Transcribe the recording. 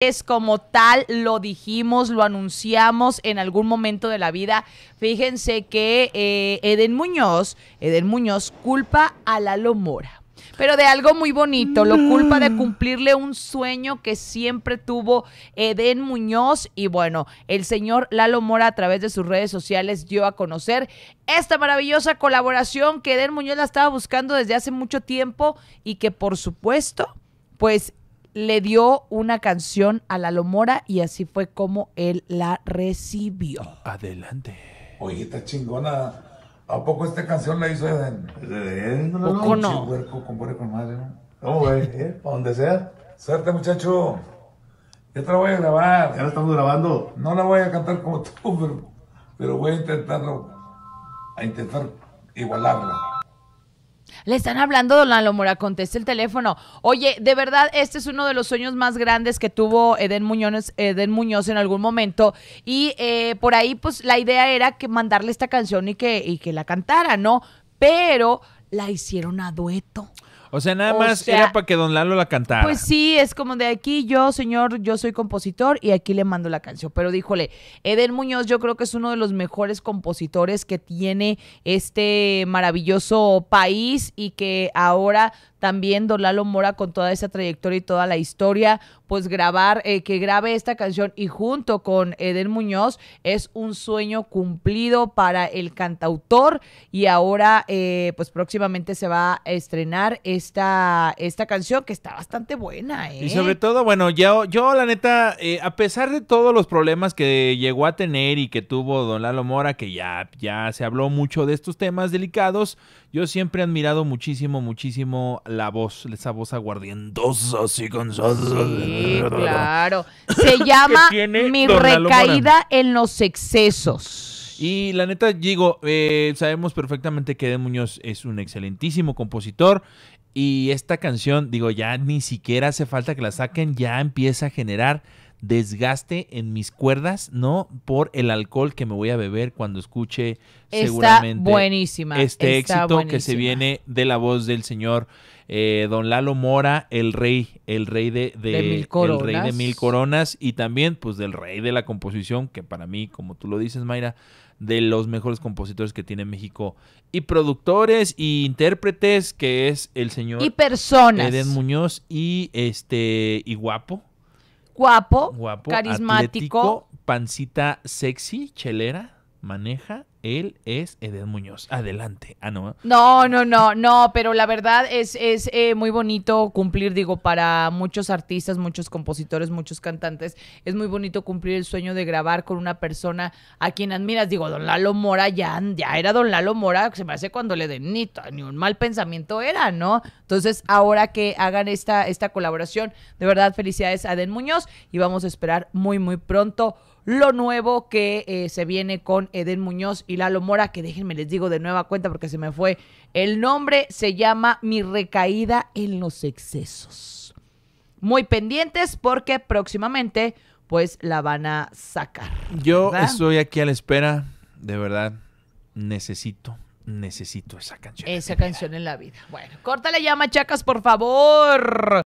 es como tal, lo dijimos, lo anunciamos en algún momento de la vida. Fíjense que eh, Eden Muñoz, Eden Muñoz culpa a Lalo Mora. Pero de algo muy bonito, lo culpa de mm. cumplirle un sueño que siempre tuvo Eden Muñoz. Y bueno, el señor Lalo Mora a través de sus redes sociales dio a conocer esta maravillosa colaboración que Eden Muñoz la estaba buscando desde hace mucho tiempo y que por supuesto, pues le dio una canción a Lalo Mora y así fue como él la recibió. Adelante. Oye, está chingona. ¿A poco esta canción la hizo Eden? Eden no, no, no. con madre, ¿no? ¿Cómo, güey? ¿Eh? dónde sea? Suerte, muchacho. Yo te la voy a grabar. Ya la estamos grabando. No la voy a cantar como tú, pero, pero voy a intentarlo, a intentar igualarla. Le están hablando, don Lalo Mora, conteste el teléfono. Oye, de verdad, este es uno de los sueños más grandes que tuvo Eden Muñoz, Muñoz en algún momento. Y eh, por ahí, pues, la idea era que mandarle esta canción y que, y que la cantara, ¿no? Pero la hicieron a dueto. O sea, nada más era para que Don Lalo la cantara. Pues sí, es como de aquí yo, señor, yo soy compositor y aquí le mando la canción. Pero díjole, Eden Muñoz yo creo que es uno de los mejores compositores que tiene este maravilloso país y que ahora también Don Lalo Mora con toda esa trayectoria y toda la historia, pues grabar, eh, que grabe esta canción y junto con Eden Muñoz es un sueño cumplido para el cantautor y ahora eh, pues próximamente se va a estrenar esta, esta canción que está bastante buena. ¿eh? Y sobre todo, bueno, yo, yo la neta, eh, a pesar de todos los problemas que llegó a tener y que tuvo don Lalo Mora, que ya, ya se habló mucho de estos temas delicados, yo siempre he admirado muchísimo, muchísimo la voz, esa voz aguardientosa, así con... Sí, claro. Se llama Mi recaída en los excesos. Y la neta, digo, eh, sabemos perfectamente que de Muñoz es un excelentísimo compositor. Y esta canción, digo, ya ni siquiera hace falta que la saquen, ya empieza a generar desgaste en mis cuerdas, no por el alcohol que me voy a beber cuando escuche seguramente buenísima, este éxito que se viene de la voz del señor eh, don Lalo Mora, el rey, el rey de, mil coronas. el rey de mil coronas y también pues del rey de la composición, que para mí, como tú lo dices, Mayra, de los mejores compositores que tiene México y productores y intérpretes que es el señor y personas Eden Muñoz y este y guapo guapo, carismático. pancita sexy, chelera, maneja. Él es Edén Muñoz. Adelante. Ah, no. ¿eh? No, no, no, no, pero la verdad es, es eh, muy bonito cumplir, digo, para muchos artistas, muchos compositores, muchos cantantes, es muy bonito cumplir el sueño de grabar con una persona a quien admiras. Digo, don Lalo Mora ya, era don Lalo Mora, se me hace cuando le den ni, un mal pensamiento era, ¿no? Entonces, ahora que hagan esta, esta colaboración, de verdad, felicidades a Edén Muñoz y vamos a esperar muy, muy pronto lo nuevo que eh, se viene con Eden Muñoz y Lalo Mora, que déjenme les digo de nueva cuenta porque se me fue el nombre, se llama Mi recaída en los excesos. Muy pendientes porque próximamente pues la van a sacar. Yo estoy aquí a la espera, de verdad, necesito, necesito esa canción. Esa canción en la vida. Bueno, córtale ya, machacas, por favor.